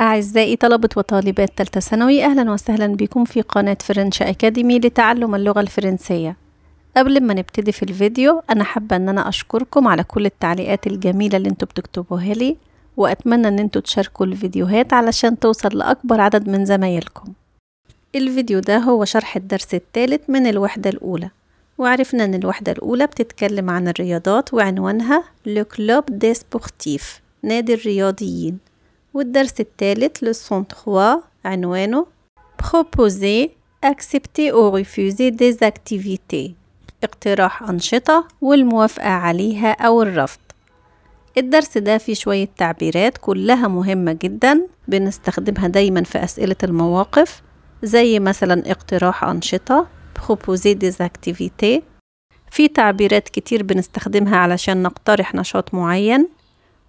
أعزائي طلبة وطالبات تالتة ثانوي أهلا وسهلا بكم في قناة فرنش أكاديمي لتعلم اللغة الفرنسية قبل ما نبتدي في الفيديو أنا حابة أن أنا أشكركم على كل التعليقات الجميلة اللي انتوا بتكتبوها لي وأتمنى أن انتوا تشاركوا الفيديوهات علشان توصل لأكبر عدد من زمايلكم الفيديو ده هو شرح الدرس الثالث من الوحدة الأولى وعرفنا أن الوحدة الأولى بتتكلم عن الرياضات وعنوانها لو كلوب دي سبورتيف نادي الرياضيين والدرس الثالث لسون 3 عنوانه بروبوزي اكسبتي او ريفوزي des activités اقتراح أنشطة والموافقة عليها أو الرفض الدرس ده فيه شوية تعبيرات كلها مهمة جدا بنستخدمها دايما في أسئلة المواقف زي مثلا اقتراح أنشطة proposer ديز اكتيفيتي في تعبيرات كتير بنستخدمها علشان نقترح نشاط معين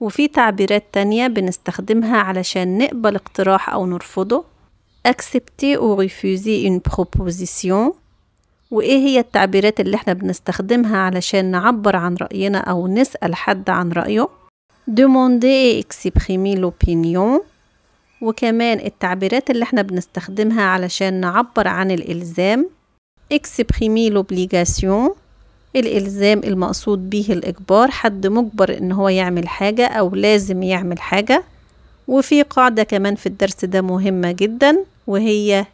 وفي تعبيرات تانية بنستخدمها علشان نقبل اقتراح أو نرفضه accepter ou refuser une proposition وإيه هي التعبيرات اللي احنا بنستخدمها علشان نعبر عن رأينا أو نسأل حد عن رأيه demander et exprimer l'opinion وكمان التعبيرات اللي احنا بنستخدمها علشان نعبر عن الإلزام exprimer l'obligation الإلزام المقصود به الإجبار حد مجبر إن هو يعمل حاجة أو لازم يعمل حاجة وفي قاعدة كمان في الدرس ده مهمة جدا وهي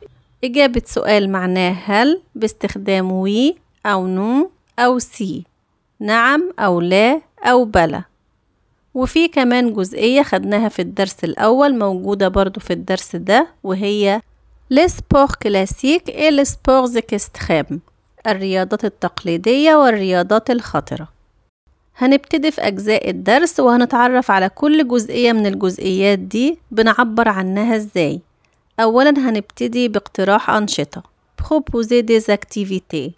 إجابة سؤال معناه هل باستخدام وي أو نو أو سي نعم أو لا أو بلا وفي كمان جزئية خدناها في الدرس الأول موجودة برضو في الدرس ده وهي لسبور كلاسيك اي لسبور sports الرياضات التقليدية والرياضات الخطرة هنبتدي في أجزاء الدرس وهنتعرف على كل جزئية من الجزئيات دي بنعبر عنها إزاي أولا هنبتدي باقتراح أنشطة بخبوزي ديز اكتيفيتي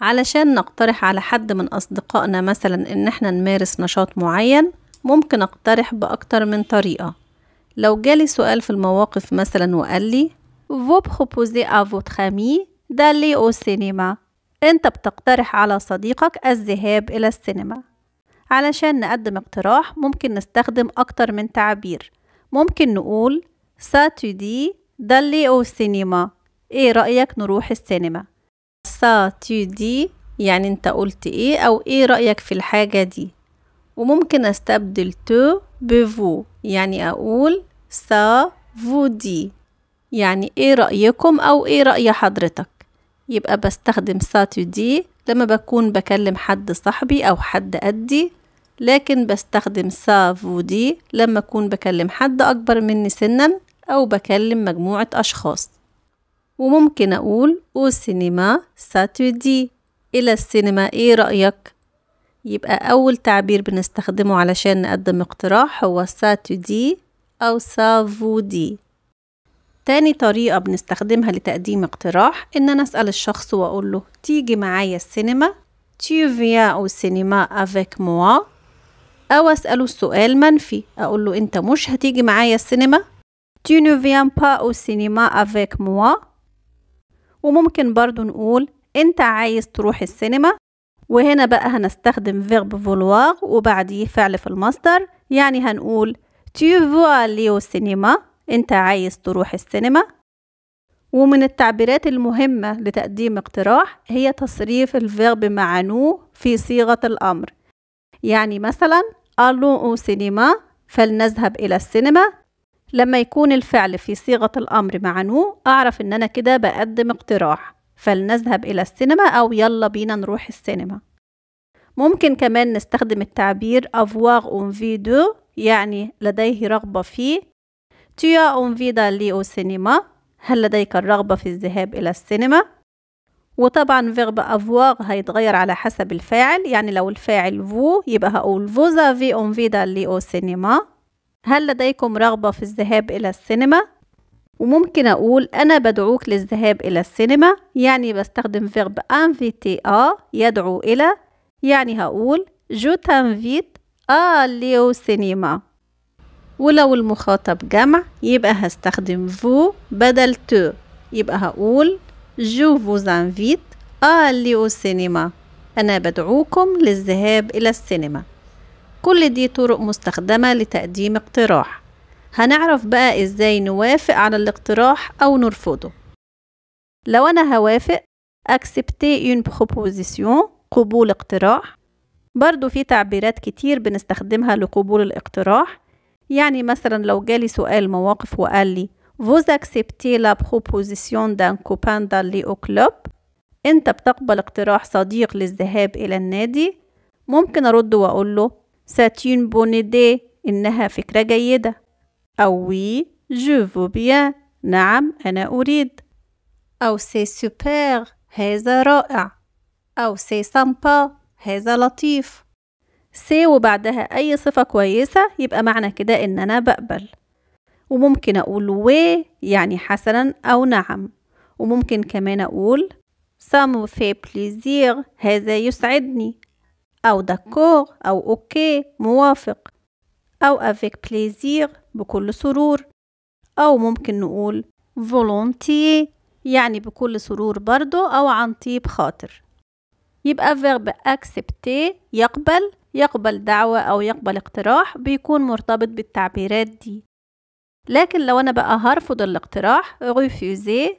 علشان نقترح على حد من أصدقائنا مثلا إن احنا نمارس نشاط معين ممكن أقترح بأكتر من طريقة لو جالي سؤال في المواقف مثلا وقال لي vous proposez à votre ami d'aller au cinéma أنت بتقترح على صديقك الذهاب إلى السينما علشان نقدم اقتراح ممكن نستخدم أكتر من تعبير ممكن نقول ساتودي دلي أو سينما إيه رأيك نروح السينما ساتودي يعني أنت قلت إيه أو إيه رأيك في الحاجة دي وممكن أستبدل تو بفو يعني أقول سا فو دي يعني إيه رأيكم أو إيه رأي حضرتك يبقى بستخدم ساتودي لما بكون بكلم حد صاحبي أو حد قدي لكن بستخدم سافودي لما أكون بكلم حد أكبر مني سنا أو بكلم مجموعة أشخاص وممكن أقول أو سينما دي إلى السينما إيه رأيك؟ يبقى أول تعبير بنستخدمه علشان نقدم اقتراح هو ساتودي أو سافودي تاني طريقة بنستخدمها لتقديم اقتراح إن أنا أسأل الشخص وأقول له تيجي معايا السينما تيو فيا أو سينما أفيك موا أو أسأله السؤال منفي أقول له أنت مش هتيجي معايا السينما تيو نو فيان با أو سينما أفيك موا وممكن برضو نقول أنت عايز تروح السينما وهنا بقى هنستخدم فيرب فولوار وبعديه فعل في المصدر يعني هنقول تيو فوالي أو سينما أنت عايز تروح السينما ومن التعبيرات المهمة لتقديم اقتراح هي تصريف الفيرب مع نو في صيغة الأمر يعني مثلا ألو أو سينما فلنذهب إلى السينما لما يكون الفعل في صيغة الأمر مع نو أعرف إن أنا كده بقدم اقتراح فلنذهب إلى السينما أو يلا بينا نروح السينما ممكن كمان نستخدم التعبير avoir envie de يعني لديه رغبة فيه envie d'aller ليو cinéma? هل لديك الرغبة في الذهاب إلى السينما؟ وطبعا فيرب افواغ هيتغير على حسب الفاعل يعني لو الفاعل فو يبقى هقول فوزا في فيدا لي او سينما هل لديكم رغبة في الذهاب إلى السينما؟ وممكن أقول أنا بدعوك للذهاب إلى السينما يعني بستخدم فيرب انفيتي آ يدعو إلى يعني هقول جو تنفيت آ ليو سينما ولو المخاطب جمع يبقى هستخدم فو بدل تو يبقى هقول جو فوز انفيت آلي آه، او سينما أنا بدعوكم للذهاب إلى السينما كل دي طرق مستخدمة لتقديم اقتراح هنعرف بقى إزاي نوافق على الاقتراح أو نرفضه لو أنا هوافق أكسبتي une بروبوزيسيون قبول اقتراح برضو في تعبيرات كتير بنستخدمها لقبول الاقتراح يعني مثلا لو جالي سؤال مواقف وقال لي vous acceptez la proposition d'un copain d'aller au club انت بتقبل اقتراح صديق للذهاب الى النادي ممكن ارد واقول له c'est une bonne idée انها فكرة جيدة او oui je veux bien نعم انا اريد او c'est super هذا رائع او c'est sympa هذا لطيف سي وبعدها أي صفة كويسة يبقى معنى كده إن أنا بقبل وممكن أقول و يعني حسنا أو نعم وممكن كمان أقول سامو في بليزير plaisir هذا يسعدني أو داكور أو أوكي موافق أو avec plaisir بكل سرور أو ممكن نقول فولونتي يعني بكل سرور برضو أو عن طيب خاطر يبقى verb accepter يقبل يقبل دعوة أو يقبل اقتراح بيكون مرتبط بالتعبيرات دي لكن لو أنا بقى هرفض الاقتراح refuser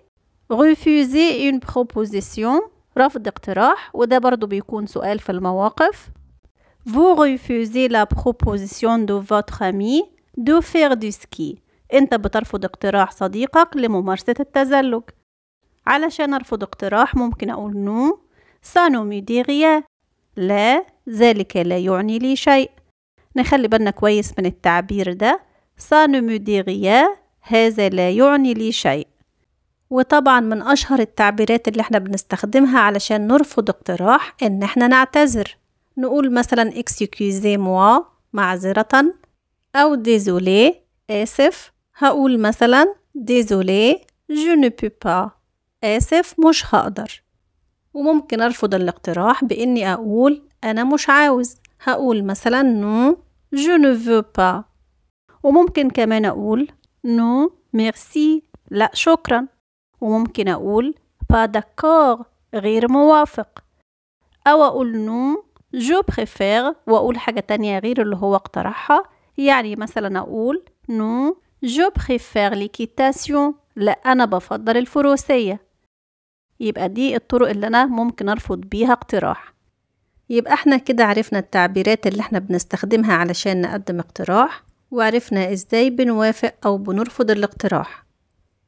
refuser une proposition رفض اقتراح وده برضو بيكون سؤال في المواقف vous refusez la proposition de votre ami de faire du ski انت بترفض اقتراح صديقك لممارسة التزلج علشان ارفض اقتراح ممكن اقول نو سانو ميدي غيا لا ذلك لا يعني لي شيء نخلي بالنا كويس من التعبير ده ça ne me dit rien هذا لا يعني لي شيء وطبعا من أشهر التعبيرات اللي احنا بنستخدمها علشان نرفض اقتراح إن احنا نعتذر نقول مثلا excusez moi معذرة أو désolé آسف هقول مثلا désolé je ne peux pas آسف مش هقدر وممكن أرفض الاقتراح بإني أقول أنا مش عاوز هقول مثلا نو جو ne با وممكن كمان أقول نو ميرسي لا شكرا وممكن أقول با داكور غير موافق أو أقول نو جو بريفير وأقول حاجة تانية غير اللي هو اقترحها يعني مثلا أقول نو جو بريفير ليكيتاسيون لا أنا بفضل الفروسية يبقى دي الطرق اللي أنا ممكن أرفض بيها اقتراح يبقى احنا كده عرفنا التعبيرات اللي احنا بنستخدمها علشان نقدم اقتراح وعرفنا ازاي بنوافق أو بنرفض الاقتراح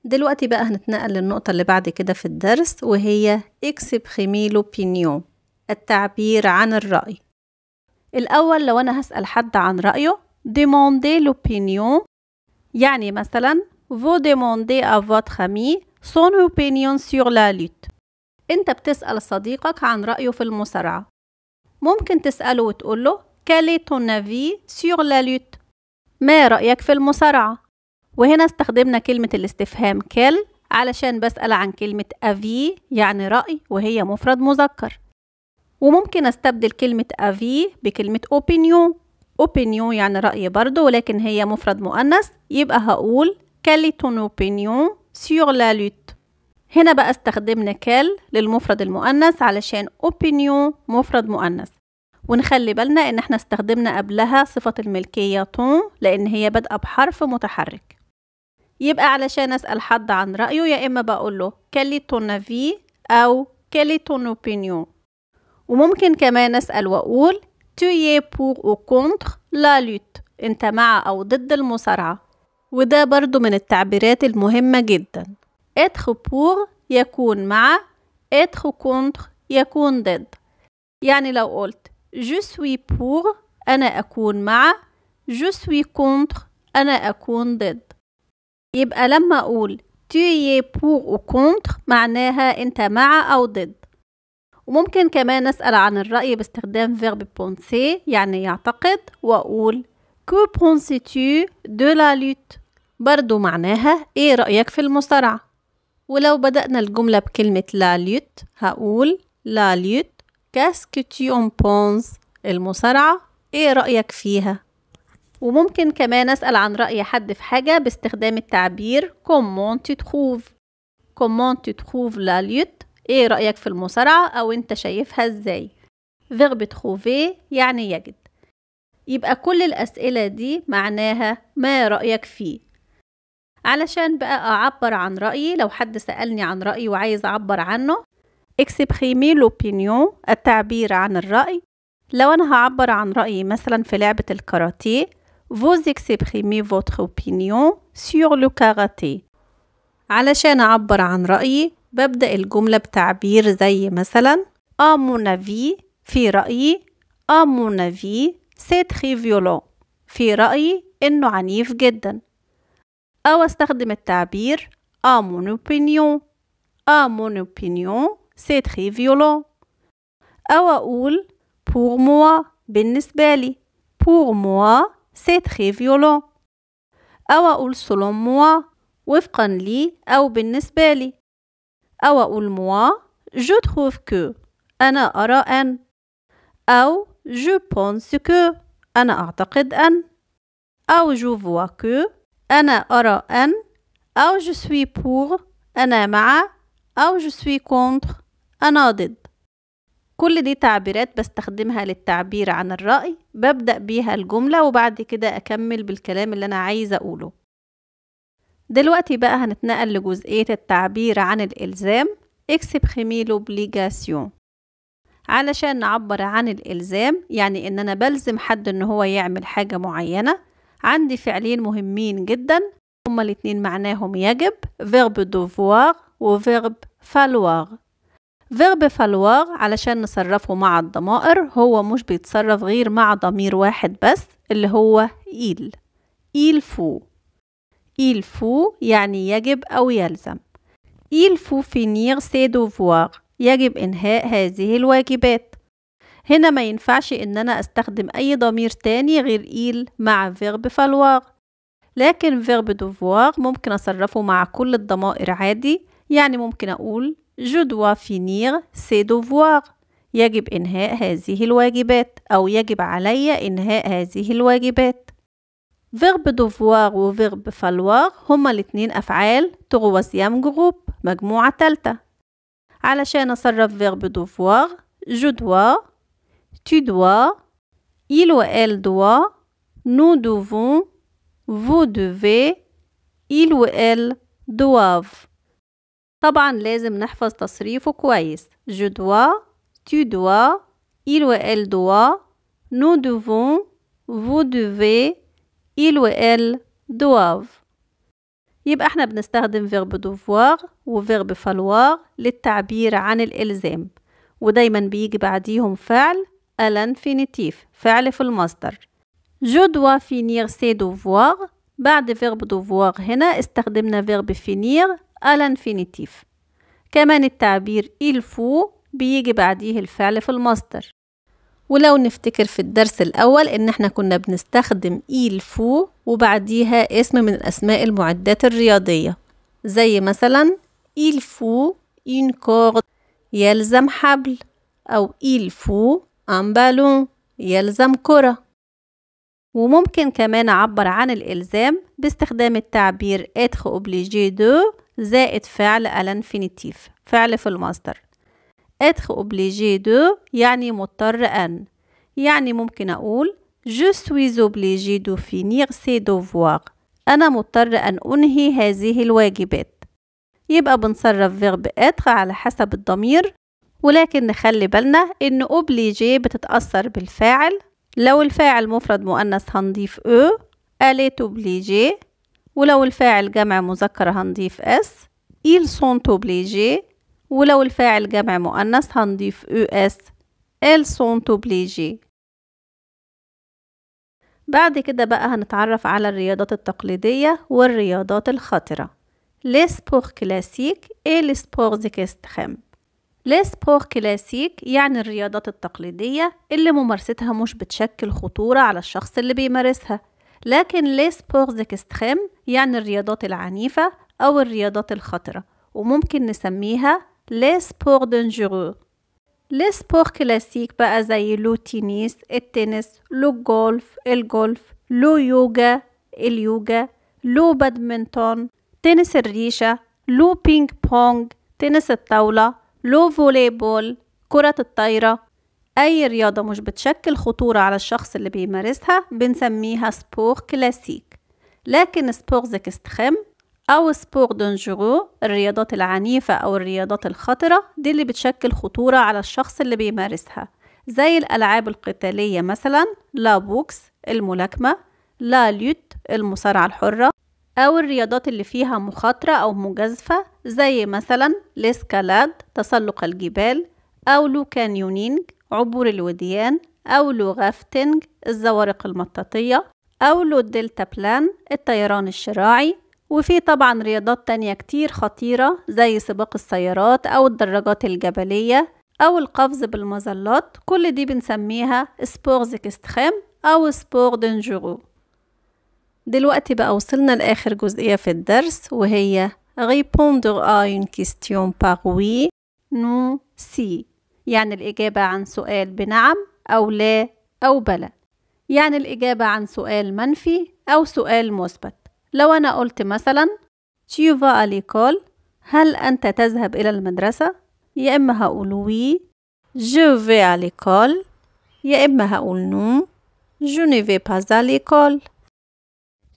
دلوقتي بقى هنتنقل للنقطة اللي بعد كده في الدرس وهي اكسبخيمي لوبينيون التعبير عن الرأي الأول لو أنا هسأل حد عن رأيه demandez l'opinion يعني مثلا vous demandez à votre ami son opinion sur la lutte انت بتسأل صديقك عن رأيه في المصارعة ممكن تسأله وتقول له quel est ton avis sur la lutte ما رأيك في المصارعة وهنا استخدمنا كلمة الاستفهام كل علشان بسأل عن كلمة أفي يعني رأي وهي مفرد مذكر وممكن استبدل كلمة أفي بكلمة opinion opinion يعني رأي برضه ولكن هي مفرد مؤنث يبقى هقول كالي ton opinion sur la lutte هنا بقى استخدمنا كال للمفرد المؤنث علشان opinion مفرد مؤنث ونخلي بالنا ان احنا استخدمنا قبلها صفة الملكية تون لان هي بادئة بحرف متحرك يبقى علشان اسأل حد عن رأيه يا اما بقول له كالي ton avis او كالي ton opinion وممكن كمان اسأل واقول tu es pour ou contre la lutte انت مع او ضد المصارعة وده برضو من التعبيرات المهمة جدا être pour يكون مع être contre يكون ضد يعني لو قلت je suis pour أنا أكون مع je suis contre أنا أكون ضد يبقى لما أقول tu es pour أو contre معناها أنت مع أو ضد وممكن كمان أسأل عن الرأي باستخدام verb penser يعني يعتقد وأقول كو بونسيتو دو لا لوت برضو معناها ايه رأيك في المصارعة ولو بدأنا الجملة بكلمة لا لوت هقول لا لوت qu'est-ce اون بونس المصارعة ايه رأيك فيها وممكن كمان أسأل عن رأي حد في حاجة باستخدام التعبير كومون تي تخوف كومون تي تخوف لا لوت ايه رأيك في المصارعة او انت شايفها ازاي verb تخوفي يعني يجد يبقى كل الأسئلة دي معناها ما رأيك فيه علشان بقى أعبر عن رأيي لو حد سألني عن رأيي وعايز أعبر عنه اكسبريمي لوبينيون التعبير عن الرأي لو أنا هعبر عن رأيي مثلا في لعبة الكاراتيه vous exprimez votre opinion sur le karaté علشان أعبر عن رأيي ببدأ الجملة بتعبير زي مثلا à mon avis في رأيي à mon avis سيت خيفيولون في رأيي إنه عنيف جدا أو أستخدم التعبير أمون أوبينيون أمون أوبينيون سيت opinion آه أو أقول بور موا بالنسبة لي بور موا سيت très أو أقول سولون موا وفقا لي أو بالنسبة لي أو أقول موا جو تخوف كو أنا أرى أن أو je pense que أنا أعتقد أن أو je vois que أنا أرى أن أو je suis pour أنا مع أو je suis contre أنا ضد كل دي تعبيرات بستخدمها للتعبير عن الرأي ببدأ بيها الجملة وبعد كده أكمل بالكلام اللي أنا عايزة أقوله دلوقتي بقى هنتنقل لجزئية التعبير عن الإلزام exprimer l'obligation علشان نعبر عن الإلزام يعني إن أنا بلزم حد إن هو يعمل حاجة معينة عندي فعلين مهمين جدا هما الاتنين معناهم يجب verb devoir و verb falloir فيرب فالوار علشان نصرفه مع الضمائر هو مش بيتصرف غير مع ضمير واحد بس اللي هو إيل إيل فو إيل فو يعني يجب أو يلزم إيل فو فينير سي دوفوار يجب إنهاء هذه الواجبات هنا ما ينفعش إن أنا أستخدم أي ضمير تاني غير إيل مع فيرب فالواغ لكن فيرب دوفواغ ممكن أصرفه مع كل الضمائر عادي يعني ممكن أقول je dois finir ces devoirs يجب إنهاء هذه الواجبات أو يجب علي إنهاء هذه الواجبات فيرب دوفواغ وفيرب فالواغ هما الاتنين أفعال تغوزيام جروب مجموعة تالتة علشان أصرف فيرب دو فواغ جو دوا تي دوا إل و إل دوا نو دوفون فو دوفي إل و إل دواف طبعا لازم نحفظ تصريفه كويس جو دوا تي دوا إل و إل دوا نو دوفون فو دوفي إل و إل دواف يبقى احنا بنستخدم فيرب دوفوار وفيرب فالوار للتعبير عن الإلزام ودايما بيجي بعديهم فعل الانفينيتيف فعل في المصدر جو دوا فينير سي دوفوار بعد فيرب دوفوار هنا استخدمنا فيرب فينير الانفينيتيف كمان التعبير il faut بيجي بعديه الفعل في المصدر ولو نفتكر في الدرس الأول إن إحنا كنا بنستخدم إيل فو وبعديها اسم من الأسماء المعدات الرياضية زي مثلا إيل فو إن كورد يلزم حبل أو إيل فو أن بالون يلزم كرة وممكن كمان أعبر عن الإلزام باستخدام التعبير إتخ أوبليجي دو زائد فعل الانفينيتيف فعل في المصدر être obligé de يعني مضطر أن يعني ممكن أقول Je suis obligé de finir ces devoirs أنا مضطر أن أنهي هذه الواجبات يبقى بنصرف verb être على حسب الضمير ولكن نخلي بالنا إن obligé بتتأثر بالفاعل لو الفاعل مفرد مؤنث هنضيف أو e، elle est obligé ولو الفاعل جمع مذكر هنضيف اس ils sont obligés ولو الفاعل جمع مؤنث هنضيف او اس ال sont obligés بعد كده بقى هنتعرف على الرياضات التقليدية والرياضات الخطرة les كلاسيك classiques et les sports extrêmes لي سبور كلاسيك يعني الرياضات التقليدية اللي ممارستها مش بتشكل خطورة على الشخص اللي بيمارسها لكن لي سبور extrêmes يعني الرياضات العنيفة أو الرياضات الخطرة وممكن نسميها les sports dangereux les sports كلاسيك بقى زي لو تينيس التنس لو جولف الجولف لو يوجا اليوجا لو بادمنتون تنس الريشة لو بينج بونج تنس الطاولة لو فولي بول كرة الطايرة أي رياضة مش بتشكل خطورة على الشخص اللي بيمارسها بنسميها سبور كلاسيك لكن سبور زكستخم أو سبور دونجورو الرياضات العنيفة أو الرياضات الخطرة دي اللي بتشكل خطورة على الشخص اللي بيمارسها زي الألعاب القتالية مثلا لا بوكس الملاكمة لا ليوت المصارعة الحرة أو الرياضات اللي فيها مخاطرة أو مجازفة زي مثلا الاسكالاد تسلق الجبال أو لو كانيونينج عبور الوديان أو لو غافتنج الزوارق المطاطية أو لو دلتا بلان الطيران الشراعي وفي طبعا رياضات تانية كتير خطيرة زي سباق السيارات أو الدراجات الجبلية أو القفز بالمظلات كل دي بنسميها سبور زيكستخام أو سبور دنجورو دلوقتي بقى وصلنا لآخر جزئية في الدرس وهي répondre à une question par oui, non, si يعني الإجابة عن سؤال بنعم أو لا أو بلى يعني الإجابة عن سؤال منفي أو سؤال مثبت لو أنا قلت مثلا تيوفا vas à هل أنت تذهب إلى المدرسة؟ يا إما هقول وي جو vais à يا إما هقول نو جو ne vais pas à l'école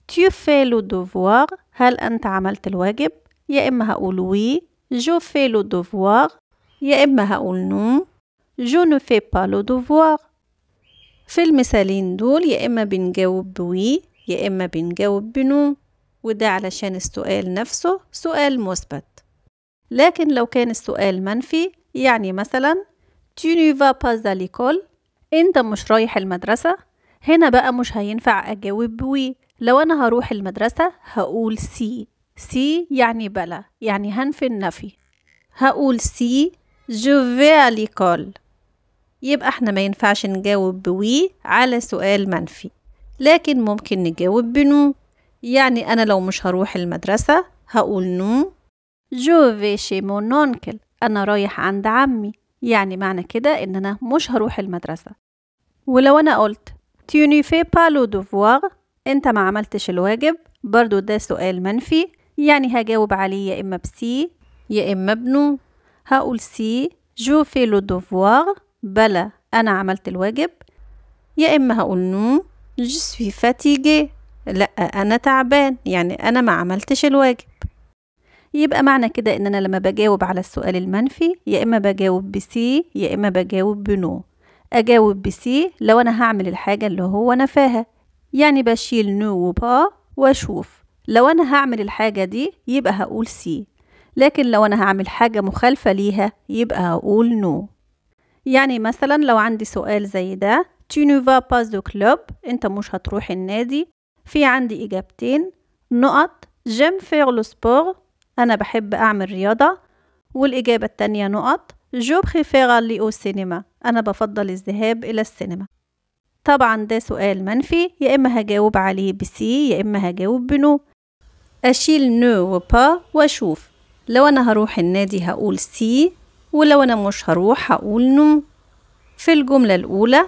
tu fais هل أنت عملت الواجب؟ يا إما هقول وي جو fais le يا إما هقول نو جو نو fais با le في المثالين دول يا إما بنجاوب بوي يا إما بنجاوب بنو وده علشان السؤال نفسه سؤال مثبت لكن لو كان السؤال منفي يعني مثلا tu ne vas pas à l'école انت مش رايح المدرسة هنا بقى مش هينفع اجاوب بوي لو انا هروح المدرسة هقول سي سي يعني بلا يعني هنفي النفي هقول سي جو في à l'école يبقى احنا ما ينفعش نجاوب بوي على سؤال منفي لكن ممكن نجاوب بنو يعني أنا لو مش هروح المدرسة هقول نو جو في شي مون أونكل أنا رايح عند عمي يعني معنى كده إن أنا مش هروح المدرسة ولو أنا قلت تيوني في بالو دوفوار أنت ما عملتش الواجب برضو ده سؤال منفي يعني هجاوب عليه يا إما بسي يا إما بنو هقول سي جو في لو دوفوار بلا أنا عملت الواجب يا إما هقول نو جو سوي فاتيجي لا انا تعبان يعني انا ما عملتش الواجب يبقى معنى كده ان انا لما بجاوب على السؤال المنفي يا اما بجاوب بسي يا اما بجاوب بنو اجاوب بسي لو انا هعمل الحاجه اللي هو نفاها يعني بشيل نو وبا آه واشوف لو انا هعمل الحاجه دي يبقى هقول سي لكن لو انا هعمل حاجه مخالفه ليها يبقى هقول نو يعني مثلا لو عندي سؤال زي ده tu ne vas pas au club انت مش هتروح النادي في عندي إجابتين نقط جيم فيغ لو سبور أنا بحب أعمل رياضة والإجابة التانية نقط جو بريفيغ لي أو سينما أنا بفضل الذهاب إلى السينما طبعا ده سؤال منفي يا إما هجاوب عليه بسي يا إما هجاوب بنو أشيل نو وبا وأشوف لو أنا هروح النادي هقول سي ولو أنا مش هروح هقول نو في الجملة الأولى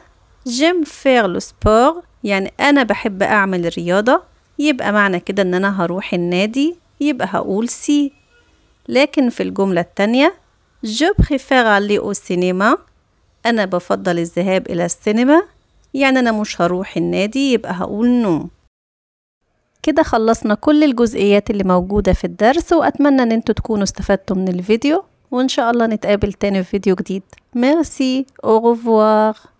جيم فيغ لو سبور يعني أنا بحب أعمل الرياضة يبقى معنى كده إن أنا هروح النادي يبقى هقول سي لكن في الجملة التانية جو préfère aller au cinéma أنا بفضل الذهاب إلى السينما يعني أنا مش هروح النادي يبقى هقول نو كده خلصنا كل الجزئيات اللي موجودة في الدرس وأتمنى أن انتوا تكونوا استفدتوا من الفيديو وإن شاء الله نتقابل تاني في فيديو جديد ميرسي أو